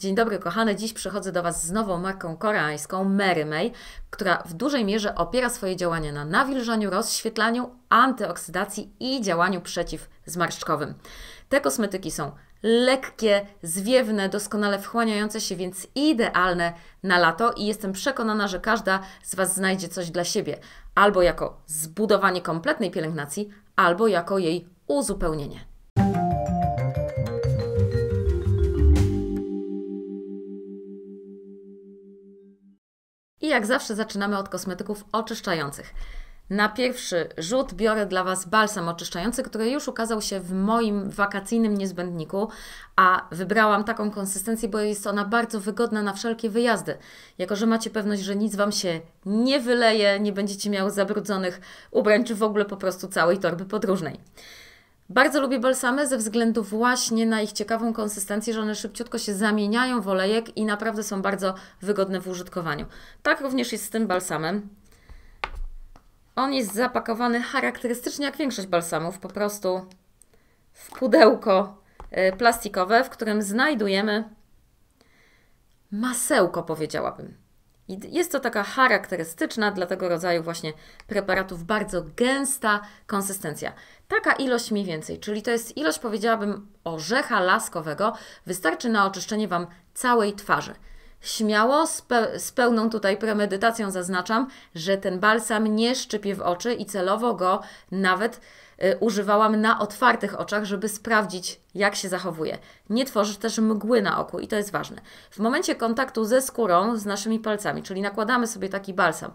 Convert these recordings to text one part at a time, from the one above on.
Dzień dobry, kochane. Dziś przychodzę do Was z nową marką koreańską Mary May, która w dużej mierze opiera swoje działania na nawilżaniu, rozświetlaniu, antyoksydacji i działaniu przeciwzmarszczkowym. Te kosmetyki są lekkie, zwiewne, doskonale wchłaniające się, więc idealne na lato i jestem przekonana, że każda z Was znajdzie coś dla siebie, albo jako zbudowanie kompletnej pielęgnacji, albo jako jej uzupełnienie. jak zawsze zaczynamy od kosmetyków oczyszczających. Na pierwszy rzut biorę dla Was balsam oczyszczający, który już ukazał się w moim wakacyjnym niezbędniku, a wybrałam taką konsystencję, bo jest ona bardzo wygodna na wszelkie wyjazdy. Jako, że macie pewność, że nic Wam się nie wyleje, nie będziecie miały zabrudzonych ubrań, czy w ogóle po prostu całej torby podróżnej. Bardzo lubię balsamy ze względu właśnie na ich ciekawą konsystencję, że one szybciutko się zamieniają w olejek i naprawdę są bardzo wygodne w użytkowaniu. Tak również jest z tym balsamem. On jest zapakowany charakterystycznie jak większość balsamów, po prostu w pudełko y, plastikowe, w którym znajdujemy masełko, powiedziałabym. I jest to taka charakterystyczna dla tego rodzaju właśnie preparatów bardzo gęsta konsystencja. Taka ilość mniej więcej, czyli to jest ilość powiedziałabym orzecha laskowego, wystarczy na oczyszczenie Wam całej twarzy. Śmiało, z, pe z pełną tutaj premedytacją zaznaczam, że ten balsam nie szczypie w oczy i celowo go nawet Y, używałam na otwartych oczach, żeby sprawdzić, jak się zachowuje. Nie tworzysz też mgły na oku i to jest ważne. W momencie kontaktu ze skórą, z naszymi palcami, czyli nakładamy sobie taki balsam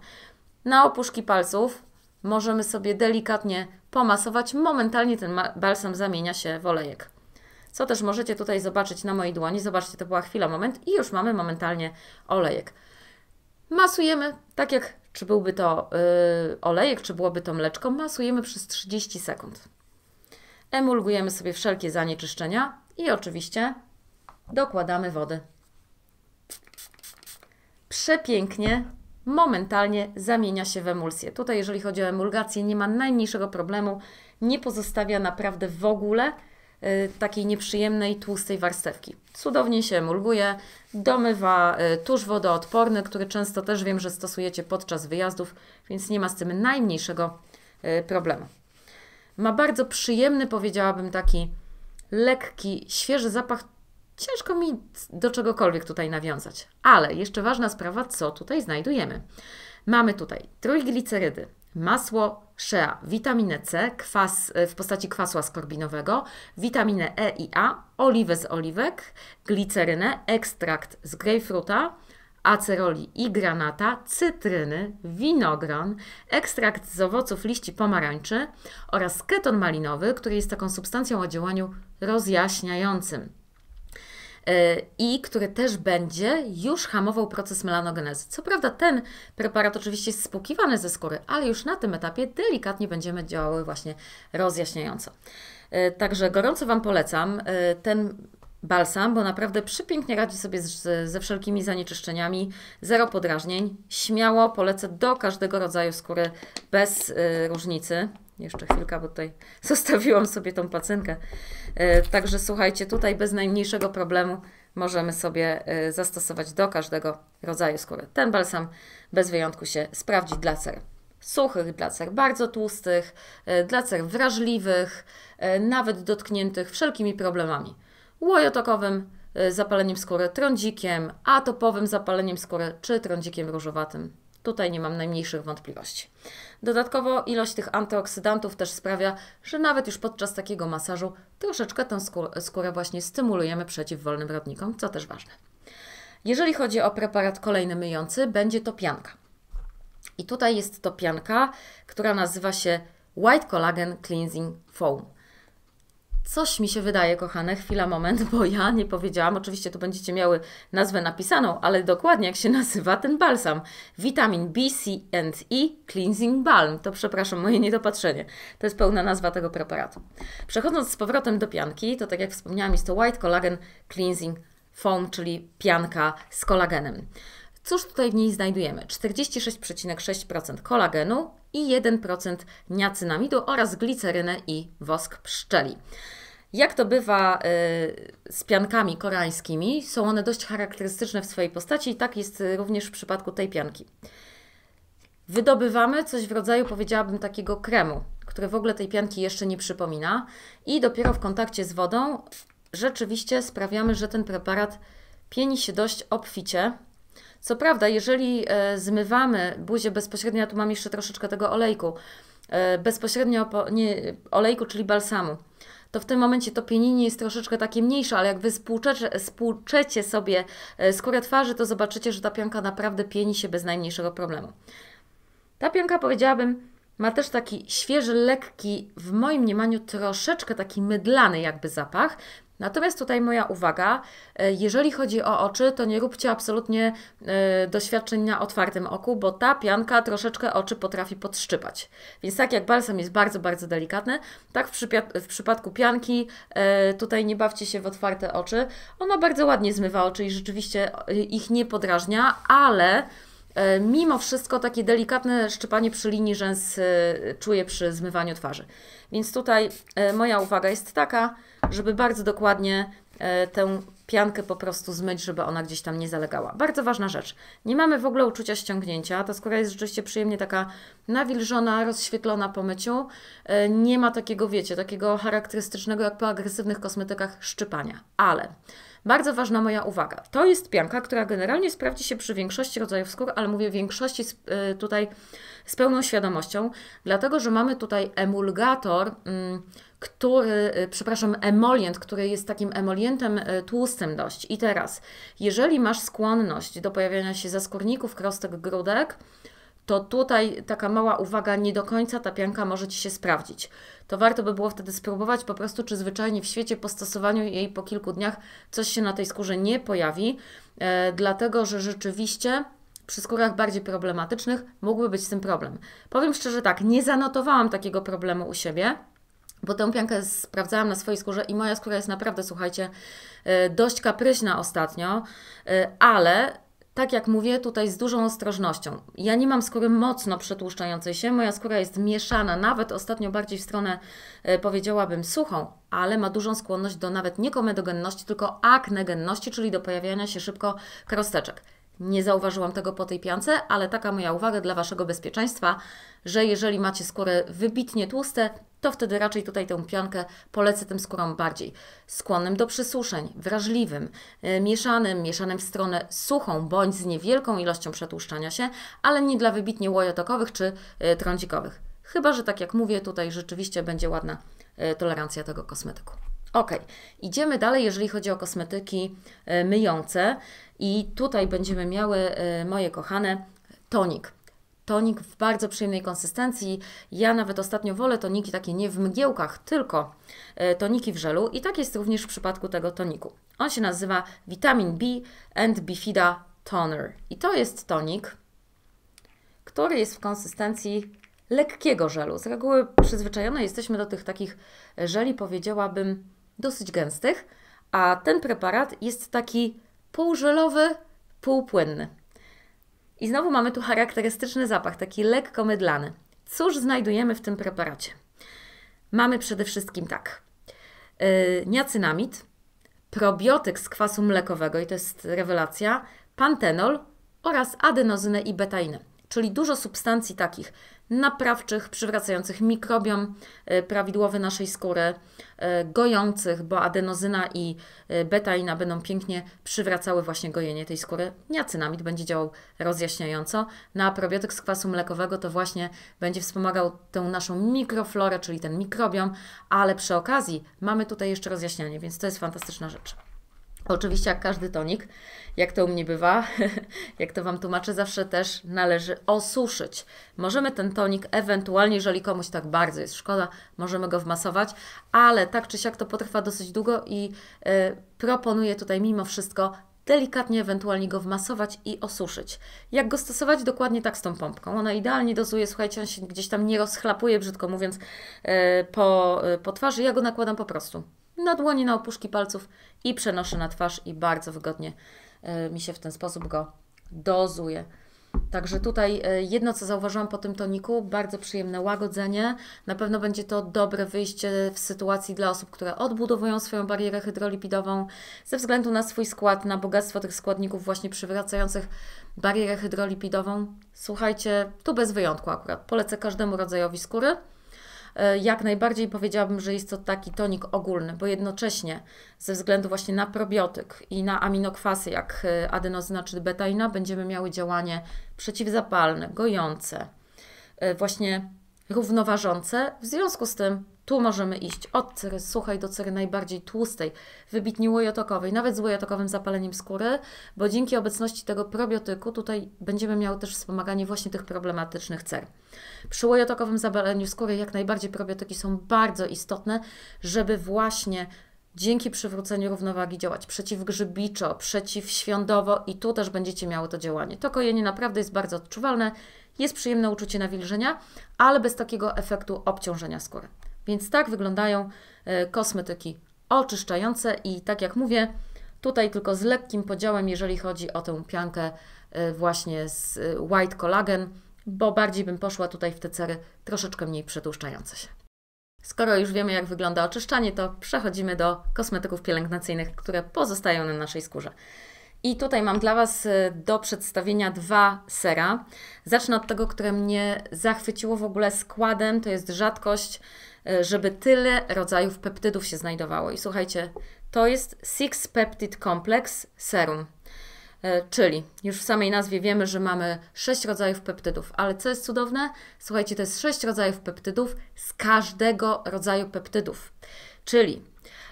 na opuszki palców, możemy sobie delikatnie pomasować. Momentalnie ten balsam zamienia się w olejek. Co też możecie tutaj zobaczyć na mojej dłoni. Zobaczcie, to była chwila, moment i już mamy momentalnie olejek. Masujemy tak jak czy byłby to yy, olejek, czy byłoby to mleczko, masujemy przez 30 sekund. Emulgujemy sobie wszelkie zanieczyszczenia i oczywiście dokładamy wody. Przepięknie, momentalnie zamienia się w emulsję. Tutaj jeżeli chodzi o emulgację, nie ma najmniejszego problemu, nie pozostawia naprawdę w ogóle Y, takiej nieprzyjemnej, tłustej warstewki. Cudownie się emulguje, domywa y, tuż wodoodporny, który często też wiem, że stosujecie podczas wyjazdów, więc nie ma z tym najmniejszego y, problemu. Ma bardzo przyjemny, powiedziałabym, taki lekki, świeży zapach. Ciężko mi do czegokolwiek tutaj nawiązać. Ale jeszcze ważna sprawa, co tutaj znajdujemy. Mamy tutaj trójglicerydy, masło shea, witaminę C, kwas e, w postaci kwasu askorbinowego, witaminę E i A, oliwę z oliwek, glicerynę, ekstrakt z grejpfruta, aceroli i granata, cytryny, winogron, ekstrakt z owoców liści pomarańczy oraz keton malinowy, który jest taką substancją o działaniu rozjaśniającym. Y, i który też będzie już hamował proces melanogenezy. Co prawda ten preparat oczywiście jest spłukiwany ze skóry, ale już na tym etapie delikatnie będziemy działały właśnie rozjaśniająco. Y, także gorąco Wam polecam y, ten balsam, bo naprawdę przepięknie radzi sobie z, ze wszelkimi zanieczyszczeniami, zero podrażnień. Śmiało polecę do każdego rodzaju skóry bez różnicy. Jeszcze chwilka, bo tutaj zostawiłam sobie tą pacynkę. E, także słuchajcie, tutaj bez najmniejszego problemu możemy sobie e, zastosować do każdego rodzaju skóry. Ten balsam bez wyjątku się sprawdzi dla cer suchych, dla cer bardzo tłustych, e, dla cer wrażliwych, nawet dotkniętych wszelkimi problemami. Łojotokowym zapaleniem skóry, trądzikiem, atopowym zapaleniem skóry czy trądzikiem różowatym. Tutaj nie mam najmniejszych wątpliwości. Dodatkowo ilość tych antyoksydantów też sprawia, że nawet już podczas takiego masażu troszeczkę tę skórę właśnie stymulujemy przeciw wolnym rodnikom, co też ważne. Jeżeli chodzi o preparat kolejny myjący, będzie to pianka. I tutaj jest to pianka, która nazywa się White Collagen Cleansing Foam. Coś mi się wydaje, kochane, chwila, moment, bo ja nie powiedziałam. Oczywiście tu będziecie miały nazwę napisaną, ale dokładnie jak się nazywa ten balsam. Witamin B, C and E Cleansing Balm. To przepraszam, moje niedopatrzenie. To jest pełna nazwa tego preparatu. Przechodząc z powrotem do pianki, to tak jak wspomniałam, jest to White Collagen Cleansing Foam, czyli pianka z kolagenem. Cóż tutaj w niej znajdujemy? 46,6% kolagenu i 1% niacynamidu oraz glicerynę i wosk pszczeli. Jak to bywa y, z piankami koreańskimi, są one dość charakterystyczne w swojej postaci i tak jest y, również w przypadku tej pianki. Wydobywamy coś w rodzaju, powiedziałabym, takiego kremu, który w ogóle tej pianki jeszcze nie przypomina, i dopiero w kontakcie z wodą rzeczywiście sprawiamy, że ten preparat pieni się dość obficie, co prawda, jeżeli e, zmywamy buzię bezpośrednio, ja tu mam jeszcze troszeczkę tego olejku, e, bezpośrednio po, nie, olejku, czyli balsamu, to w tym momencie to pienienie jest troszeczkę takie mniejsze, ale jak Wy spłuczecie, spłuczecie sobie e, skórę twarzy, to zobaczycie, że ta pianka naprawdę pieni się bez najmniejszego problemu. Ta pianka, powiedziałabym, ma też taki świeży, lekki, w moim mniemaniu troszeczkę taki mydlany jakby zapach, Natomiast tutaj moja uwaga, e, jeżeli chodzi o oczy, to nie róbcie absolutnie e, doświadczeń na otwartym oku, bo ta pianka troszeczkę oczy potrafi podszczypać. Więc tak jak balsam jest bardzo, bardzo delikatny, tak w, w przypadku pianki e, tutaj nie bawcie się w otwarte oczy. Ona bardzo ładnie zmywa oczy i rzeczywiście ich nie podrażnia, ale mimo wszystko takie delikatne szczypanie przy linii rzęs czuję przy zmywaniu twarzy. Więc tutaj moja uwaga jest taka, żeby bardzo dokładnie e, tę piankę po prostu zmyć, żeby ona gdzieś tam nie zalegała. Bardzo ważna rzecz. Nie mamy w ogóle uczucia ściągnięcia. Ta skóra jest rzeczywiście przyjemnie taka nawilżona, rozświetlona po myciu. E, nie ma takiego, wiecie, takiego charakterystycznego jak po agresywnych kosmetykach szczypania. Ale bardzo ważna moja uwaga. To jest pianka, która generalnie sprawdzi się przy większości rodzajów skór, ale mówię większości z, y, tutaj z pełną świadomością, dlatego że mamy tutaj emulgator, mm, y, który, przepraszam, emolient, który jest takim emolientem y, tłustym dość. I teraz, jeżeli masz skłonność do pojawiania się zaskórników, krostek, grudek, to tutaj taka mała uwaga, nie do końca ta pianka może Ci się sprawdzić to warto by było wtedy spróbować po prostu, czy zwyczajnie w świecie po stosowaniu jej po kilku dniach coś się na tej skórze nie pojawi, e, dlatego że rzeczywiście przy skórach bardziej problematycznych mógłby być z tym problem. Powiem szczerze tak, nie zanotowałam takiego problemu u siebie, bo tę piankę sprawdzałam na swojej skórze i moja skóra jest naprawdę, słuchajcie, e, dość kapryśna ostatnio, e, ale tak jak mówię, tutaj z dużą ostrożnością. Ja nie mam skóry mocno przetłuszczającej się, moja skóra jest mieszana, nawet ostatnio bardziej w stronę e, powiedziałabym suchą, ale ma dużą skłonność do nawet nie komedogenności, tylko aknegenności, czyli do pojawiania się szybko krosteczek. Nie zauważyłam tego po tej piance, ale taka moja uwaga dla Waszego bezpieczeństwa, że jeżeli macie skórę wybitnie tłuste, to wtedy raczej tutaj tę piankę polecę tym skórom bardziej skłonnym do przysuszeń, wrażliwym, e, mieszanym, mieszanym w stronę suchą bądź z niewielką ilością przetłuszczania się, ale nie dla wybitnie łojotokowych czy e, trądzikowych. Chyba, że tak jak mówię, tutaj rzeczywiście będzie ładna e, tolerancja tego kosmetyku. Ok, idziemy dalej, jeżeli chodzi o kosmetyki myjące i tutaj będziemy miały, moje kochane, tonik tonik w bardzo przyjemnej konsystencji. Ja nawet ostatnio wolę toniki takie nie w mgiełkach, tylko e, toniki w żelu i tak jest również w przypadku tego toniku. On się nazywa Vitamin B and Bifida Toner i to jest tonik, który jest w konsystencji lekkiego żelu. Z reguły przyzwyczajone jesteśmy do tych takich e, żeli, powiedziałabym, dosyć gęstych, a ten preparat jest taki półżelowy, półpłynny. I znowu mamy tu charakterystyczny zapach, taki lekko mydlany. Cóż znajdujemy w tym preparacie? Mamy przede wszystkim tak, yy, niacynamid, probiotyk z kwasu mlekowego, i to jest rewelacja, pantenol oraz adenozynę i betainę czyli dużo substancji takich naprawczych, przywracających mikrobiom e, prawidłowy naszej skóry, e, gojących, bo adenozyna i e, betaina będą pięknie przywracały właśnie gojenie tej skóry. Niacynamid będzie działał rozjaśniająco. Na probiotyk z kwasu mlekowego to właśnie będzie wspomagał tę naszą mikroflorę, czyli ten mikrobiom, ale przy okazji mamy tutaj jeszcze rozjaśnianie, więc to jest fantastyczna rzecz. Oczywiście, jak każdy tonik, jak to u mnie bywa, jak to Wam tłumaczę, zawsze też należy osuszyć. Możemy ten tonik, ewentualnie, jeżeli komuś tak bardzo jest szkoda, możemy go wmasować, ale tak czy siak to potrwa dosyć długo i y, proponuję tutaj mimo wszystko delikatnie ewentualnie go wmasować i osuszyć. Jak go stosować? Dokładnie tak z tą pompką. Ona idealnie dozuje, słuchajcie, on się gdzieś tam nie rozchlapuje, brzydko mówiąc, y, po, y, po twarzy. Ja go nakładam po prostu na dłoni, na opuszki palców i przenoszę na twarz i bardzo wygodnie e, mi się w ten sposób go dozuje. Także tutaj e, jedno, co zauważyłam po tym toniku, bardzo przyjemne łagodzenie. Na pewno będzie to dobre wyjście w sytuacji dla osób, które odbudowują swoją barierę hydrolipidową. Ze względu na swój skład, na bogactwo tych składników właśnie przywracających barierę hydrolipidową. Słuchajcie, tu bez wyjątku akurat. Polecę każdemu rodzajowi skóry. E, jak najbardziej powiedziałabym, że jest to taki tonik ogólny, bo jednocześnie ze względu właśnie na probiotyk i na aminokwasy, jak e, adenozyna czy betaina, będziemy miały działanie przeciwzapalne, gojące, e, właśnie równoważące. W związku z tym tu możemy iść od cery suchej do cery najbardziej tłustej, wybitnie łojotokowej, nawet z łojotokowym zapaleniem skóry, bo dzięki obecności tego probiotyku tutaj będziemy miały też wspomaganie właśnie tych problematycznych cer. Przy łojotokowym zapaleniu skóry jak najbardziej probiotyki są bardzo istotne, żeby właśnie dzięki przywróceniu równowagi działać przeciwgrzybiczo, przeciwświądowo i tu też będziecie miały to działanie. To kojenie naprawdę jest bardzo odczuwalne, jest przyjemne uczucie nawilżenia, ale bez takiego efektu obciążenia skóry. Więc tak wyglądają e, kosmetyki oczyszczające i tak jak mówię, tutaj tylko z lekkim podziałem, jeżeli chodzi o tę piankę e, właśnie z e, White Collagen, bo bardziej bym poszła tutaj w te cery troszeczkę mniej przetłuszczające się. Skoro już wiemy, jak wygląda oczyszczanie, to przechodzimy do kosmetyków pielęgnacyjnych, które pozostają na naszej skórze. I tutaj mam dla Was y, do przedstawienia dwa sera. Zacznę od tego, które mnie zachwyciło w ogóle składem. To jest rzadkość, y, żeby tyle rodzajów peptydów się znajdowało. I słuchajcie, to jest Six Peptid Complex Serum. Y, czyli już w samej nazwie wiemy, że mamy 6 rodzajów peptydów, ale co jest cudowne? Słuchajcie, to jest 6 rodzajów peptydów z każdego rodzaju peptydów. Czyli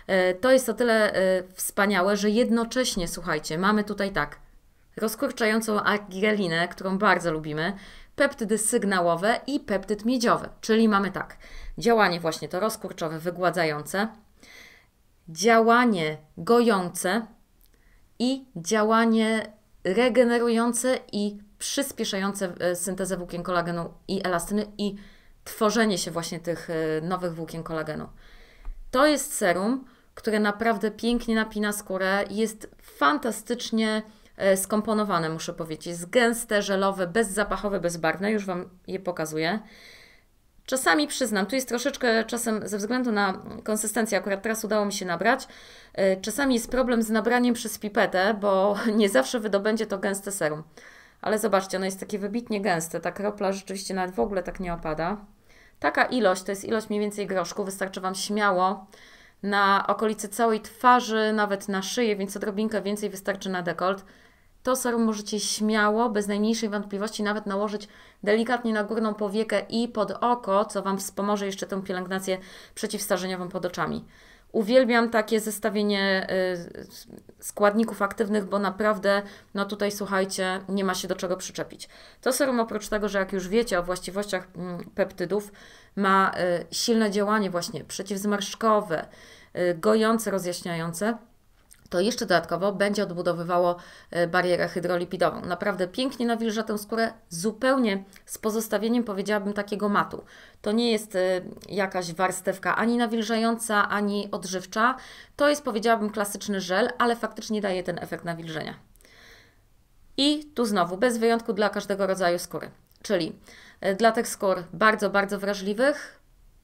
E, to jest o tyle e, wspaniałe, że jednocześnie, słuchajcie, mamy tutaj tak, rozkurczającą agirelinę, którą bardzo lubimy, peptydy sygnałowe i peptyd miedziowy, czyli mamy tak, działanie właśnie to rozkurczowe, wygładzające, działanie gojące i działanie regenerujące i przyspieszające e, syntezę włókien kolagenu i elastyny i tworzenie się właśnie tych nowych włókien kolagenu. To jest serum, które naprawdę pięknie napina skórę i jest fantastycznie e, skomponowane, muszę powiedzieć. Jest gęste, żelowe, bezzapachowe, bezbarwne. Już Wam je pokazuję. Czasami przyznam, tu jest troszeczkę czasem ze względu na konsystencję, akurat teraz udało mi się nabrać. E, czasami jest problem z nabraniem przez pipetę, bo nie zawsze wydobędzie to gęste serum. Ale zobaczcie, ono jest takie wybitnie gęste. Ta kropla rzeczywiście nawet w ogóle tak nie opada. Taka ilość, to jest ilość mniej więcej groszku, wystarczy Wam śmiało na okolicy całej twarzy, nawet na szyję, więc odrobinkę więcej wystarczy na dekolt. To serum możecie śmiało, bez najmniejszej wątpliwości, nawet nałożyć delikatnie na górną powiekę i pod oko, co Wam wspomoże jeszcze tę pielęgnację przeciwstarzeniową pod oczami. Uwielbiam takie zestawienie y, składników aktywnych, bo naprawdę, no tutaj słuchajcie, nie ma się do czego przyczepić. To serum oprócz tego, że jak już wiecie o właściwościach mm, peptydów, ma y, silne działanie właśnie przeciwzmarszczkowe, y, gojące, rozjaśniające, to jeszcze dodatkowo będzie odbudowywało y, barierę hydrolipidową. Naprawdę pięknie nawilża tę skórę, zupełnie z pozostawieniem, powiedziałabym, takiego matu. To nie jest jakaś warstewka ani nawilżająca, ani odżywcza. To jest, powiedziałabym, klasyczny żel, ale faktycznie daje ten efekt nawilżenia. I tu znowu, bez wyjątku dla każdego rodzaju skóry. Czyli e, dla tych skór bardzo, bardzo wrażliwych,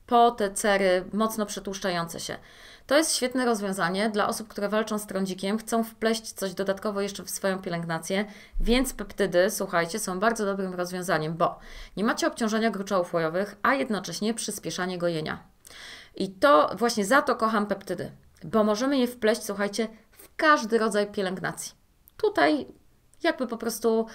po te cery mocno przetłuszczające się. To jest świetne rozwiązanie dla osób, które walczą z trądzikiem, chcą wpleść coś dodatkowo jeszcze w swoją pielęgnację, więc peptydy, słuchajcie, są bardzo dobrym rozwiązaniem, bo nie macie obciążenia gruczołów łojowych, a jednocześnie przyspieszanie gojenia. I to właśnie za to kocham peptydy, bo możemy je wpleść, słuchajcie, w każdy rodzaj pielęgnacji. Tutaj jakby po prostu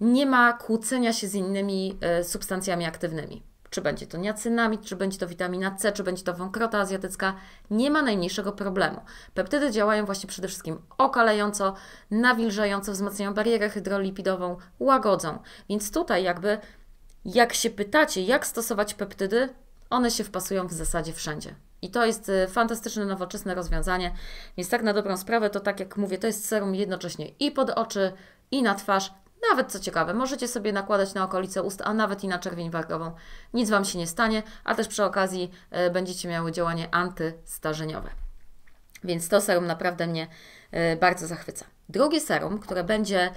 nie ma kłócenia się z innymi e, substancjami aktywnymi. Czy będzie to niacinamid, czy będzie to witamina C, czy będzie to wąkrota azjatycka, nie ma najmniejszego problemu. Peptydy działają właśnie przede wszystkim okalejąco, nawilżająco, wzmacniają barierę hydrolipidową, łagodzą. Więc tutaj jakby, jak się pytacie, jak stosować peptydy, one się wpasują w zasadzie wszędzie. I to jest e, fantastyczne, nowoczesne rozwiązanie. Więc tak na dobrą sprawę, to tak jak mówię, to jest serum jednocześnie i pod oczy, i na twarz, nawet co ciekawe, możecie sobie nakładać na okolice ust, a nawet i na czerwień wargową. Nic Wam się nie stanie, a też przy okazji y, będziecie miały działanie antystarzeniowe. Więc to serum naprawdę mnie y, bardzo zachwyca. Drugie serum, które będzie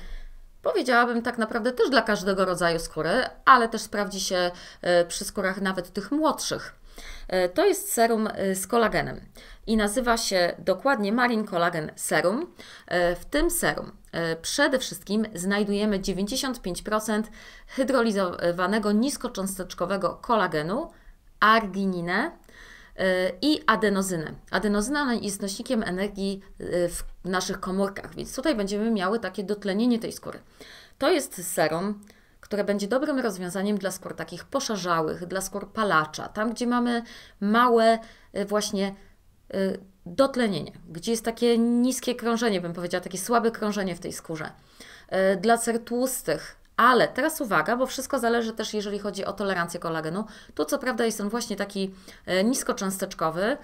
powiedziałabym tak naprawdę też dla każdego rodzaju skóry, ale też sprawdzi się e, przy skórach nawet tych młodszych. E, to jest serum e, z kolagenem i nazywa się dokładnie Marine Collagen Serum. E, w tym serum przede wszystkim znajdujemy 95% hydrolizowanego niskocząsteczkowego kolagenu, argininę, i adenozynę. Adenozyna jest nośnikiem energii w naszych komórkach, więc tutaj będziemy miały takie dotlenienie tej skóry. To jest serum które będzie dobrym rozwiązaniem dla skór takich poszarzałych, dla skór palacza, tam gdzie mamy małe y, właśnie y, dotlenienie, gdzie jest takie niskie krążenie, bym powiedziała, takie słabe krążenie w tej skórze. Y, dla cer tłustych, ale teraz uwaga, bo wszystko zależy też, jeżeli chodzi o tolerancję kolagenu. Tu co prawda jest on właśnie taki niskocząsteczkowy.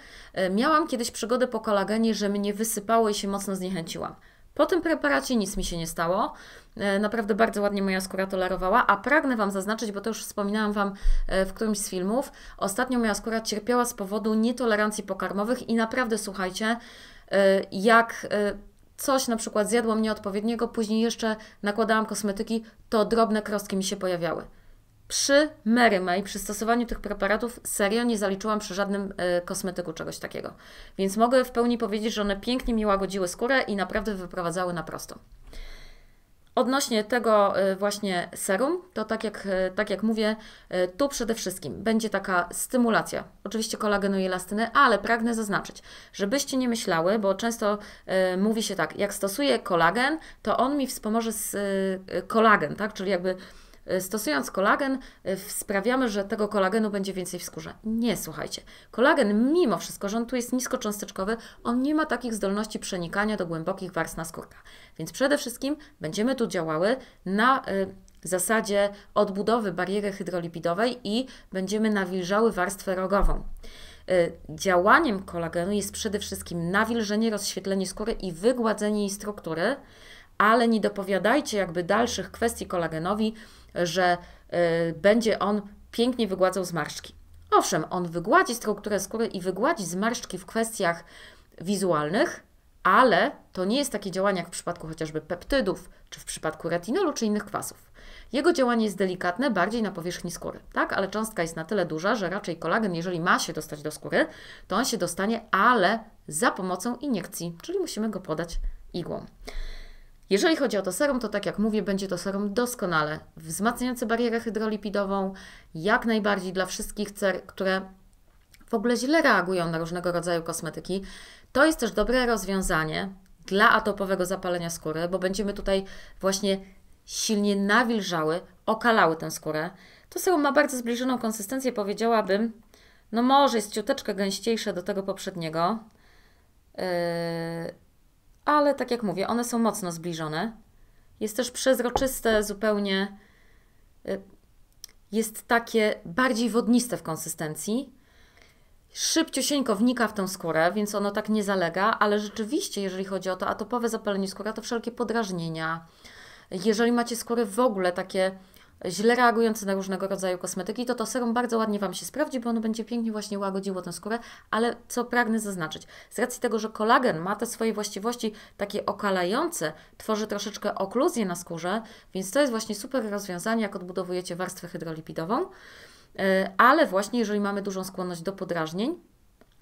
Miałam kiedyś przygodę po kolagenie, że mnie wysypało i się mocno zniechęciłam. Po tym preparacie nic mi się nie stało. E, naprawdę bardzo ładnie moja skóra tolerowała, a pragnę Wam zaznaczyć, bo to już wspominałam Wam e, w którymś z filmów, ostatnio moja skóra cierpiała z powodu nietolerancji pokarmowych i naprawdę słuchajcie, e, jak coś na przykład zjadłam nieodpowiedniego, później jeszcze nakładałam kosmetyki, to drobne krostki mi się pojawiały. Przy Merymej, przy stosowaniu tych preparatów, serio nie zaliczyłam przy żadnym y, kosmetyku czegoś takiego. Więc mogę w pełni powiedzieć, że one pięknie mi łagodziły skórę i naprawdę wyprowadzały na prosto. Odnośnie tego y, właśnie serum, to tak jak, y, tak jak mówię, y, tu przede wszystkim będzie taka stymulacja, oczywiście kolagenu i elastyny, ale pragnę zaznaczyć, żebyście nie myślały, bo często mówi się tak, jak stosuję kolagen, to on mi wspomoże z kolagen, tak? czyli jakby E, stosując kolagen, e, sprawiamy, że tego kolagenu będzie więcej w skórze. Nie, słuchajcie. Kolagen, mimo wszystko, że on tu jest niskocząsteczkowy, on nie ma takich zdolności przenikania do głębokich warstw naskórka. Więc przede wszystkim będziemy tu działały na e, zasadzie odbudowy bariery hydrolipidowej i będziemy nawilżały warstwę rogową. Działaniem kolagenu jest przede wszystkim nawilżenie, rozświetlenie skóry i wygładzenie jej struktury, ale nie dopowiadajcie jakby dalszych kwestii kolagenowi, że y, będzie on pięknie wygładzał zmarszczki. Owszem, on wygładzi strukturę skóry i wygładzi zmarszczki w kwestiach wizualnych, ale to nie jest takie działanie jak w przypadku chociażby peptydów, czy w przypadku retinolu, czy innych kwasów. Jego działanie jest delikatne, bardziej na powierzchni skóry, tak? Ale cząstka jest na tyle duża, że raczej kolagen, jeżeli ma się dostać do skóry, to on się dostanie, ale za pomocą iniekcji, czyli musimy go podać igłą. Jeżeli chodzi o to serum, to tak jak mówię, będzie to serum doskonale wzmacniające barierę hydrolipidową, jak najbardziej dla wszystkich cer, które w ogóle źle reagują na różnego rodzaju kosmetyki. To jest też dobre rozwiązanie dla atopowego zapalenia skóry, bo będziemy tutaj właśnie silnie nawilżały, okalały tę skórę. To serum ma bardzo zbliżoną konsystencję, powiedziałabym, no może jest ciuteczkę gęściejsze do tego poprzedniego, yy, ale tak jak mówię, one są mocno zbliżone. Jest też przezroczyste zupełnie, y, jest takie bardziej wodniste w konsystencji. Szybciusieńko wnika w tę skórę, więc ono tak nie zalega, ale rzeczywiście, jeżeli chodzi o to atopowe zapalenie skóry, to wszelkie podrażnienia, jeżeli macie skóry w ogóle takie źle reagujące na różnego rodzaju kosmetyki, to to serum bardzo ładnie Wam się sprawdzi, bo ono będzie pięknie właśnie łagodziło tę skórę, ale co pragnę zaznaczyć, z racji tego, że kolagen ma te swoje właściwości takie okalające, tworzy troszeczkę okluzję na skórze, więc to jest właśnie super rozwiązanie, jak odbudowujecie warstwę hydrolipidową, e, ale właśnie jeżeli mamy dużą skłonność do podrażnień,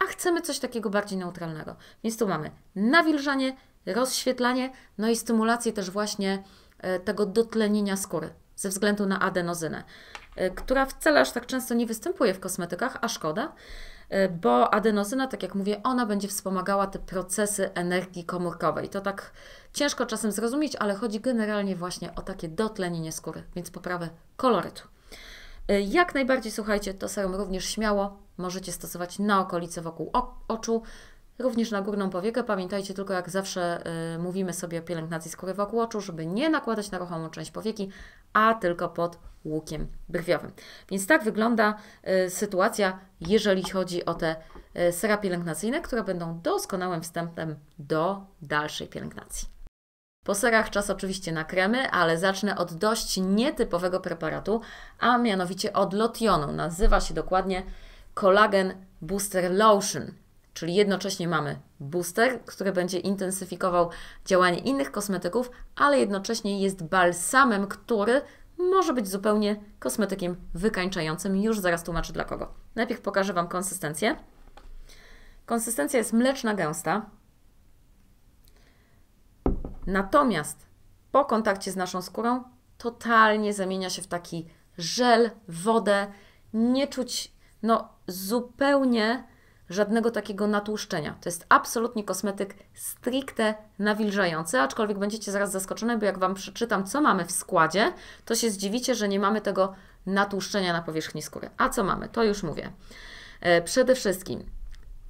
a chcemy coś takiego bardziej neutralnego. Więc tu mamy nawilżanie, rozświetlanie, no i stymulację też właśnie e, tego dotlenienia skóry ze względu na adenozynę, y, która wcale aż tak często nie występuje w kosmetykach, a szkoda, y, bo adenozyna, tak jak mówię, ona będzie wspomagała te procesy energii komórkowej. To tak ciężko czasem zrozumieć, ale chodzi generalnie właśnie o takie dotlenienie skóry, więc poprawę kolorytu. Y, jak najbardziej, słuchajcie, to serum również śmiało możecie stosować na okolice wokół oczu, również na górną powiekę. Pamiętajcie tylko, jak zawsze y, mówimy sobie o pielęgnacji skóry wokół oczu, żeby nie nakładać na ruchomą część powieki, a tylko pod łukiem brwiowym. Więc tak wygląda y, sytuacja, jeżeli chodzi o te y, sera pielęgnacyjne, które będą doskonałym wstępem do dalszej pielęgnacji. Po serach czas oczywiście na kremy, ale zacznę od dość nietypowego preparatu, a mianowicie od lotionu. Nazywa się dokładnie Collagen Booster Lotion. Czyli jednocześnie mamy booster, który będzie intensyfikował działanie innych kosmetyków, ale jednocześnie jest balsamem, który może być zupełnie kosmetykiem wykańczającym. Już zaraz tłumaczę dla kogo. Najpierw pokażę Wam konsystencję. Konsystencja jest mleczna, gęsta. Natomiast po kontakcie z naszą skórą totalnie zamienia się w taki żel, wodę. Nie czuć no zupełnie żadnego takiego natłuszczenia. To jest absolutnie kosmetyk stricte nawilżający, aczkolwiek będziecie zaraz zaskoczone, bo jak Wam przeczytam, co mamy w składzie, to się zdziwicie, że nie mamy tego natłuszczenia na powierzchni skóry. A co mamy? To już mówię. E, przede wszystkim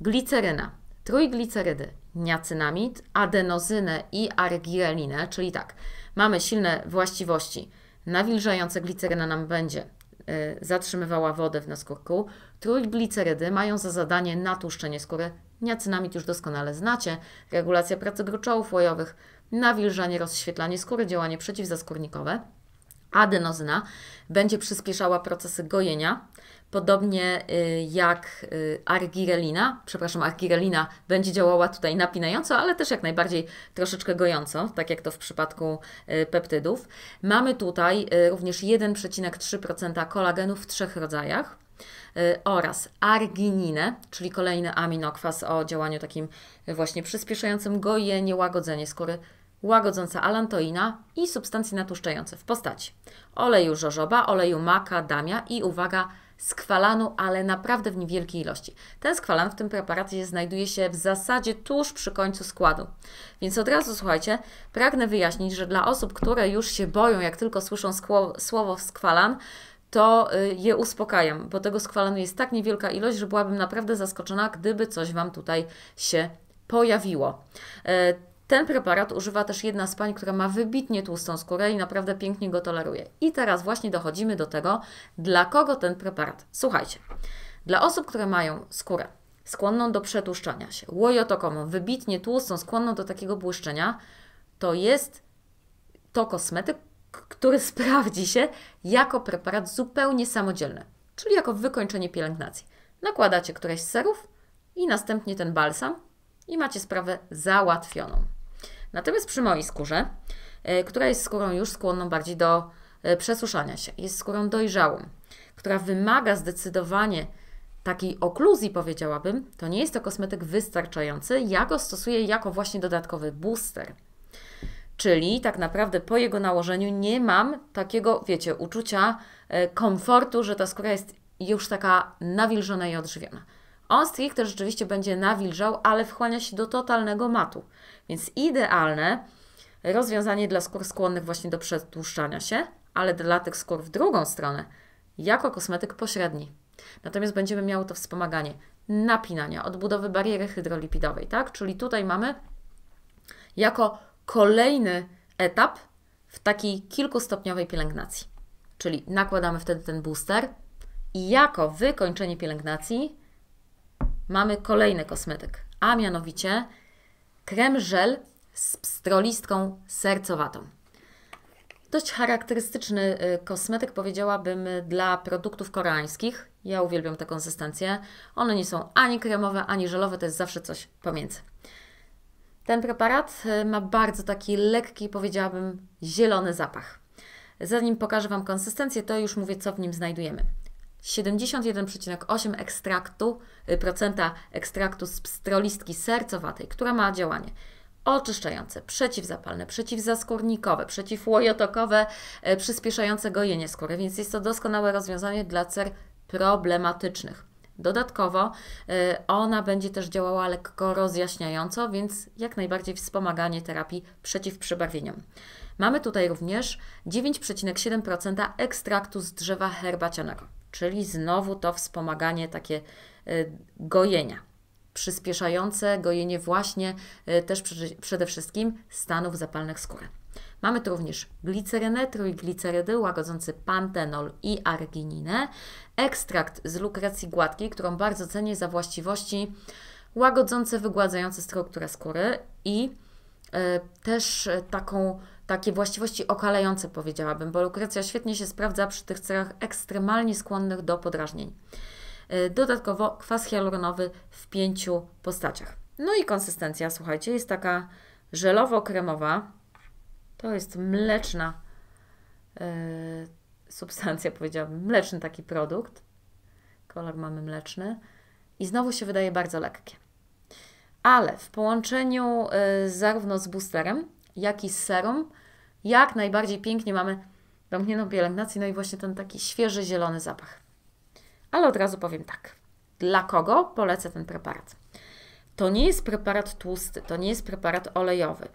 gliceryna, trójglicerydy, niacinamid, adenozynę i argirelinę, czyli tak, mamy silne właściwości nawilżające gliceryna nam będzie Y, zatrzymywała wodę w naskórku. Trójglicerydy mają za zadanie natłuszczenie skóry. Niacynamit już doskonale znacie. Regulacja pracy gruczołów łojowych, nawilżanie, rozświetlanie skóry, działanie przeciwzaskórnikowe. Adenozyna będzie przyspieszała procesy gojenia, podobnie y, jak y, argirelina, przepraszam, argirelina będzie działała tutaj napinająco, ale też jak najbardziej troszeczkę gojąco, tak jak to w przypadku y, peptydów. Mamy tutaj również 1,3% kolagenu w trzech rodzajach oraz argininę, czyli kolejny aminokwas o działaniu takim właśnie przyspieszającym gojenie, łagodzenie skóry łagodząca alantoina i substancje natłuszczające w postaci oleju żożoba, oleju damia i uwaga, skwalanu, ale naprawdę w niewielkiej ilości. Ten skwalan w tym preparacie znajduje się w zasadzie tuż przy końcu składu. Więc od razu słuchajcie, pragnę wyjaśnić, że dla osób, które już się boją, jak tylko słyszą słowo skwalan, to y, je uspokajam, bo tego skwalanu jest tak niewielka ilość, że byłabym naprawdę zaskoczona, gdyby coś Wam tutaj się pojawiło. E, ten preparat używa też jedna z pań, która ma wybitnie tłustą skórę i naprawdę pięknie go toleruje. I teraz właśnie dochodzimy do tego, dla kogo ten preparat. Słuchajcie, dla osób, które mają skórę skłonną do przetłuszczania się, łojotokomą, wybitnie tłustą, skłonną do takiego błyszczenia, to jest to kosmetyk, który sprawdzi się jako preparat zupełnie samodzielny, czyli jako wykończenie pielęgnacji. Nakładacie któreś z serów i następnie ten balsam i macie sprawę załatwioną. Natomiast przy mojej skórze, e, która jest skórą już skłonną bardziej do e, przesuszania się, jest skórą dojrzałą, która wymaga zdecydowanie takiej okluzji, powiedziałabym, to nie jest to kosmetyk wystarczający. Ja go stosuję jako właśnie dodatkowy booster. Czyli tak naprawdę po jego nałożeniu nie mam takiego, wiecie, uczucia e, komfortu, że ta skóra jest już taka nawilżona i odżywiona. On stricte rzeczywiście będzie nawilżał, ale wchłania się do totalnego matu. Więc idealne rozwiązanie dla skór skłonnych właśnie do przetłuszczania się, ale dla tych skór w drugą stronę, jako kosmetyk pośredni. Natomiast będziemy miało to wspomaganie napinania, odbudowy bariery hydrolipidowej, tak? Czyli tutaj mamy jako kolejny etap w takiej kilkustopniowej pielęgnacji. Czyli nakładamy wtedy ten booster i jako wykończenie pielęgnacji mamy kolejny kosmetyk, a mianowicie krem żel z pstrolistką sercowatą. Dość charakterystyczny y, kosmetyk, powiedziałabym, dla produktów koreańskich. Ja uwielbiam tę konsystencję. One nie są ani kremowe, ani żelowe, to jest zawsze coś pomiędzy. Ten preparat y, ma bardzo taki lekki, powiedziałabym, zielony zapach. Zanim pokażę Wam konsystencję, to już mówię, co w nim znajdujemy. 71,8 ekstraktu, y, procenta ekstraktu z pstrolistki sercowatej, która ma działanie oczyszczające, przeciwzapalne, przeciwzaskórnikowe, przeciwłojotokowe, y, przyspieszające gojenie skóry, więc jest to doskonałe rozwiązanie dla cer problematycznych. Dodatkowo y, ona będzie też działała lekko rozjaśniająco, więc jak najbardziej wspomaganie terapii przeciwprzebarwieniom. Mamy tutaj również 9,7% ekstraktu z drzewa herbacianego czyli znowu to wspomaganie takie e, gojenia, przyspieszające gojenie właśnie e, też przede wszystkim stanów zapalnych skóry. Mamy tu również glicerynę, trójglicerydy łagodzący pantenol i argininę, ekstrakt z lukrecji gładkiej, którą bardzo cenię za właściwości łagodzące, wygładzające strukturę skóry i y, też taką takie właściwości okalające, powiedziałabym, bo lukrecja świetnie się sprawdza przy tych cerach ekstremalnie skłonnych do podrażnień. E, dodatkowo kwas hialuronowy w pięciu postaciach. No i konsystencja, słuchajcie, jest taka żelowo-kremowa. To jest mleczna yy, substancja, powiedziałabym, mleczny taki produkt. Kolor mamy mleczny. I znowu się wydaje bardzo lekkie. Ale w połączeniu yy, zarówno z boosterem, jak i z serum jak najbardziej pięknie mamy domkniętą pielęgnację, no i właśnie ten taki świeży, zielony zapach. Ale od razu powiem tak, dla kogo polecę ten preparat? To nie jest preparat tłusty, to nie jest preparat olejowy.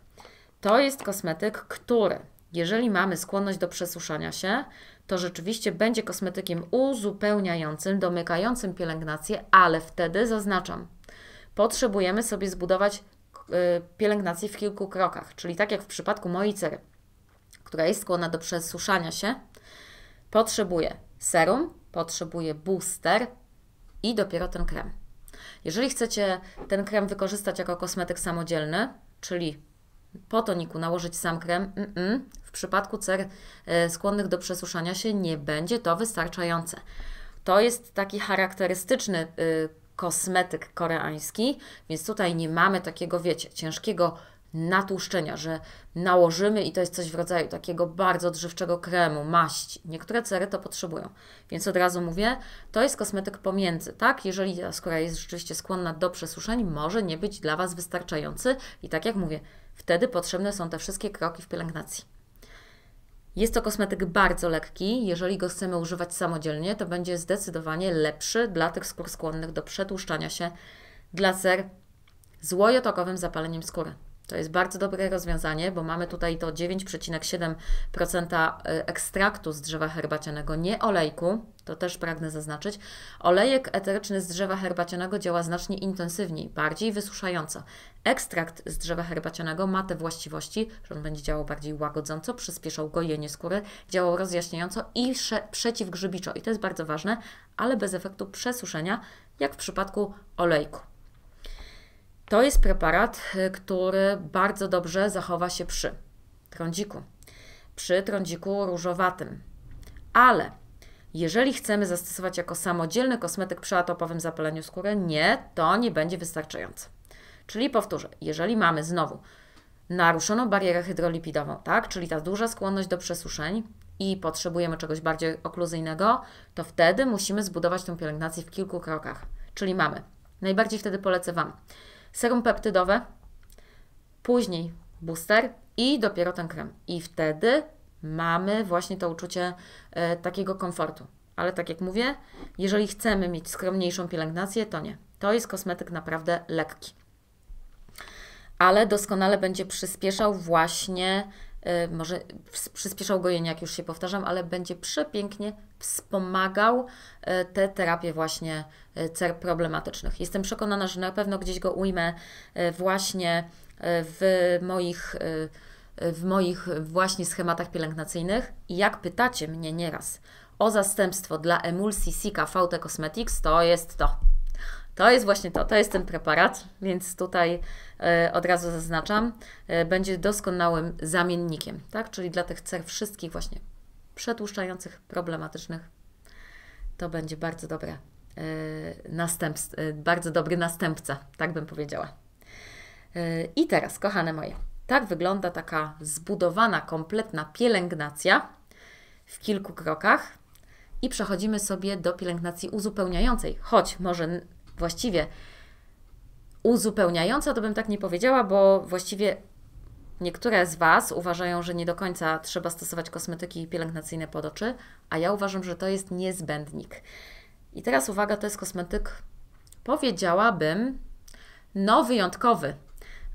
To jest kosmetyk, który, jeżeli mamy skłonność do przesuszania się, to rzeczywiście będzie kosmetykiem uzupełniającym, domykającym pielęgnację, ale wtedy zaznaczam, potrzebujemy sobie zbudować y, pielęgnację w kilku krokach, czyli tak jak w przypadku mojej cery która jest skłonna do przesuszania się, potrzebuje serum, potrzebuje booster i dopiero ten krem. Jeżeli chcecie ten krem wykorzystać jako kosmetyk samodzielny, czyli po toniku nałożyć sam krem, mm -mm, w przypadku cer e, skłonnych do przesuszania się nie będzie to wystarczające. To jest taki charakterystyczny y, kosmetyk koreański, więc tutaj nie mamy takiego, wiecie, ciężkiego natłuszczenia, że nałożymy i to jest coś w rodzaju takiego bardzo odżywczego kremu, maści. Niektóre cery to potrzebują, więc od razu mówię, to jest kosmetyk pomiędzy, tak? Jeżeli ta skóra jest rzeczywiście skłonna do przesuszeń, może nie być dla Was wystarczający i tak jak mówię, wtedy potrzebne są te wszystkie kroki w pielęgnacji. Jest to kosmetyk bardzo lekki. Jeżeli go chcemy używać samodzielnie, to będzie zdecydowanie lepszy dla tych skór skłonnych do przetłuszczania się, dla cer z łojotokowym zapaleniem skóry. To jest bardzo dobre rozwiązanie, bo mamy tutaj to 9,7% y, ekstraktu z drzewa herbacianego, nie olejku, to też pragnę zaznaczyć. Olejek eteryczny z drzewa herbacianego działa znacznie intensywniej, bardziej wysuszająco. Ekstrakt z drzewa herbacianego ma te właściwości, że on będzie działał bardziej łagodząco, przyspieszał gojenie skóry, działał rozjaśniająco i przeciwgrzybiczo. I to jest bardzo ważne, ale bez efektu przesuszenia, jak w przypadku olejku. To jest preparat, y, który bardzo dobrze zachowa się przy trądziku, przy trądziku różowatym. Ale jeżeli chcemy zastosować jako samodzielny kosmetyk przy atopowym zapaleniu skóry, nie, to nie będzie wystarczające. Czyli powtórzę, jeżeli mamy znowu naruszoną barierę hydrolipidową, tak, czyli ta duża skłonność do przesuszeń i potrzebujemy czegoś bardziej okluzyjnego, to wtedy musimy zbudować tą pielęgnację w kilku krokach. Czyli mamy, najbardziej wtedy polecę Wam serum peptydowe, później booster i dopiero ten krem. I wtedy mamy właśnie to uczucie e, takiego komfortu. Ale tak jak mówię, jeżeli chcemy mieć skromniejszą pielęgnację, to nie. To jest kosmetyk naprawdę lekki. Ale doskonale będzie przyspieszał właśnie E, może przyspieszał gojenie, jak już się powtarzam, ale będzie przepięknie wspomagał e, te terapie właśnie e, cer problematycznych. Jestem przekonana, że na pewno gdzieś go ujmę właśnie w moich w moich właśnie schematach pielęgnacyjnych i jak pytacie mnie nieraz o zastępstwo dla emulsji Sika VT Cosmetics, to jest to. To jest właśnie to, to jest ten preparat, więc tutaj e, od razu zaznaczam, e, będzie doskonałym zamiennikiem, tak? Czyli dla tych cer wszystkich właśnie przetłuszczających, problematycznych, to będzie bardzo dobre e, bardzo dobry następca, tak bym powiedziała. I teraz, kochane moje, tak wygląda taka zbudowana, kompletna pielęgnacja w kilku krokach i przechodzimy sobie do pielęgnacji uzupełniającej, choć może właściwie uzupełniająca, to bym tak nie powiedziała, bo właściwie niektóre z Was uważają, że nie do końca trzeba stosować kosmetyki pielęgnacyjne pod oczy, a ja uważam, że to jest niezbędnik. I teraz uwaga, to jest kosmetyk, powiedziałabym, no wyjątkowy,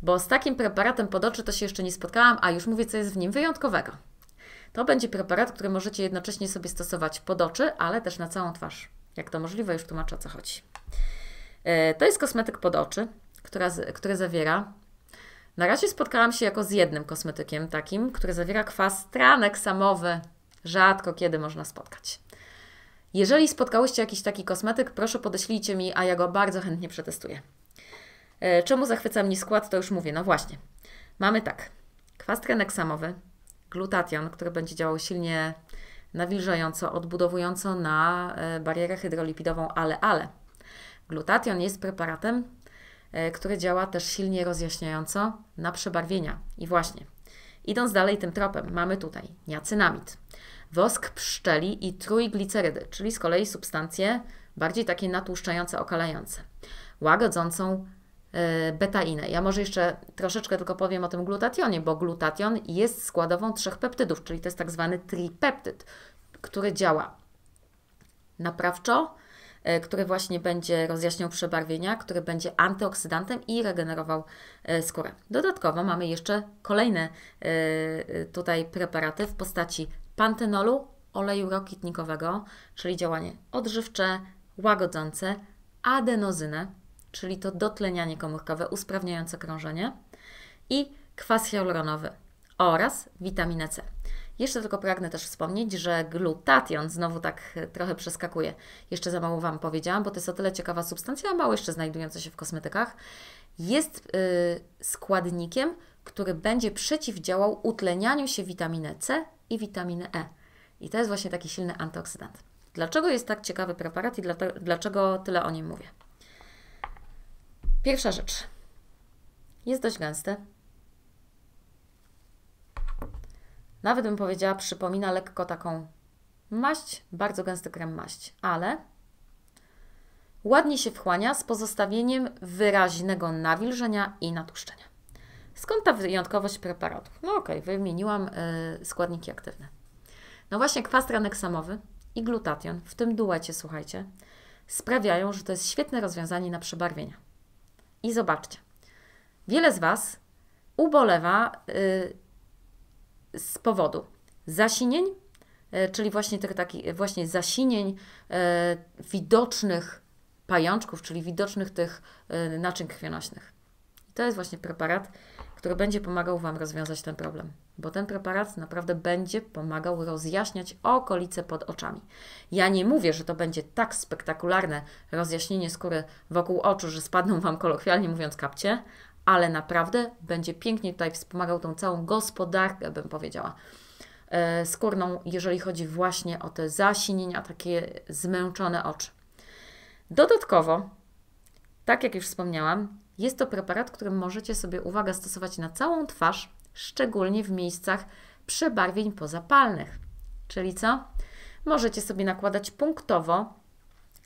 bo z takim preparatem pod oczy to się jeszcze nie spotkałam, a już mówię, co jest w nim wyjątkowego. To będzie preparat, który możecie jednocześnie sobie stosować pod oczy, ale też na całą twarz. Jak to możliwe, już tłumaczę o co chodzi. E, to jest kosmetyk pod oczy, która, który zawiera. Na razie spotkałam się jako z jednym kosmetykiem takim, który zawiera kwas traneksamowy. Rzadko kiedy można spotkać. Jeżeli spotkałyście jakiś taki kosmetyk, proszę podeślijcie mi, a ja go bardzo chętnie przetestuję. E, czemu zachwyca mnie skład, to już mówię. No właśnie. Mamy tak. Kwas traneksamowy, glutation, który będzie działał silnie nawilżająco, odbudowująco na e, barierę hydrolipidową, ale, ale Glutation jest preparatem, e, który działa też silnie rozjaśniająco na przebarwienia. I właśnie, idąc dalej tym tropem, mamy tutaj niacynamid, wosk pszczeli i trójglicerydy, czyli z kolei substancje bardziej takie natłuszczające, okalające, łagodzącą e, betainę. Ja może jeszcze troszeczkę tylko powiem o tym glutationie, bo glutation jest składową trzech peptydów, czyli to jest tak zwany tripeptyd, który działa naprawczo, E, który właśnie będzie rozjaśniał przebarwienia, który będzie antyoksydantem i regenerował e, skórę. Dodatkowo mamy jeszcze kolejne e, tutaj preparaty w postaci pantenolu, oleju rokitnikowego, czyli działanie odżywcze, łagodzące, adenozynę, czyli to dotlenianie komórkowe usprawniające krążenie i kwas hialuronowy oraz witaminę C. Jeszcze tylko pragnę też wspomnieć, że glutation, znowu tak trochę przeskakuje, jeszcze za mało Wam powiedziałam, bo to jest o tyle ciekawa substancja, a mało jeszcze znajdująca się w kosmetykach, jest yy, składnikiem, który będzie przeciwdziałał utlenianiu się witaminy C i witaminy E. I to jest właśnie taki silny antyoksydant. Dlaczego jest tak ciekawy preparat i dlaczego tyle o nim mówię? Pierwsza rzecz. Jest dość gęsty, nawet bym powiedziała, przypomina lekko taką maść, bardzo gęsty krem maść, ale ładnie się wchłania z pozostawieniem wyraźnego nawilżenia i natłuszczenia. Skąd ta wyjątkowość preparatów? No okej, okay, wymieniłam yy, składniki aktywne. No właśnie kwas samowy i glutation w tym duecie, słuchajcie, sprawiają, że to jest świetne rozwiązanie na przebarwienia. I zobaczcie, wiele z Was ubolewa, yy, z powodu zasinień, e, czyli właśnie tych takich e, właśnie zasinień e, widocznych pajączków, czyli widocznych tych naczyń krwionośnych. to jest właśnie preparat, który będzie pomagał Wam rozwiązać ten problem, bo ten preparat naprawdę będzie pomagał rozjaśniać okolice pod oczami. Ja nie mówię, że to będzie tak spektakularne rozjaśnienie skóry wokół oczu, że spadną Wam kolokwialnie mówiąc kapcie, ale naprawdę będzie pięknie tutaj wspomagał tą całą gospodarkę, bym powiedziała, e, skórną, jeżeli chodzi właśnie o te zasinienia, takie zmęczone oczy. Dodatkowo, tak jak już wspomniałam, jest to preparat, który możecie sobie, uwaga, stosować na całą twarz, szczególnie w miejscach przebarwień pozapalnych. Czyli co? Możecie sobie nakładać punktowo.